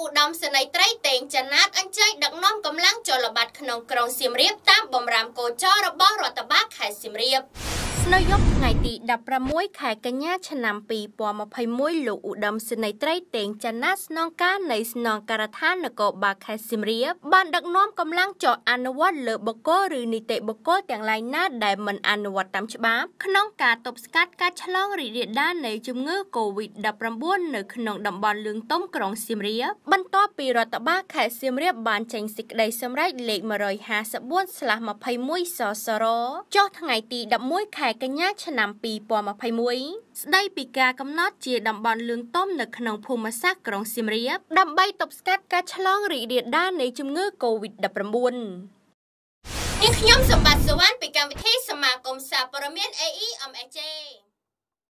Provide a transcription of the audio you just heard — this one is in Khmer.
ឧត្តមសេនីយ៍ត្រីតេងចណាតអញ្ជើញដឹកនាំកម្លាំងចលបាត់ក្នុងក្រុងសៀមរាប តាមបំរាមកោចររបស់រដ្ឋបាលខេត្តសៀមរាបនៅយប់ថ្ងៃទី16ខែកញ្ញាឆ្នាំ2021លោកឧត្តមសេនីយ៍ត្រីតេងចាណាស្នងការនៃស្នងការដ្ឋាននគរបាលខេត្តសៀមរាបបានដឹកនាំកម្លាំងចុះអនុវត្តលើបុគ្គលឬនីតិបុគ្គលទាំងឡាយណាដែលមិនអនុវត្តតាមច្បាប់ក្នុងការទប់ស្កាត់ការឆ្លងរីករាលដាលនៃជំងឺ Covid-19 នៅក្នុងតំបន់លឿងទុំក្រុងសៀមរាបបន្ទាប់ពីរដ្ឋបាលខេត្តសៀមរាបបានចេញសេចក្តីសម្រេចលេខ154/21សសរចុះថ្ងៃទី11ខែកញ្ញាឆ្នាំ2021ស្ដីពីការកំណត់ជាតំបន់លឿងទំនៅក្នុងភូមិសាស្ត្រក្រុងសៀមរាបដើម្បីទប់ស្កាត់ការឆ្លងរីករាលដាលនៃជំងឺ Covid-19 នាងខ្ញុំសម្បត្តិសវណ្ណពីកម្មវិធីសមាគមសារព័ត៌មាន AEMSJ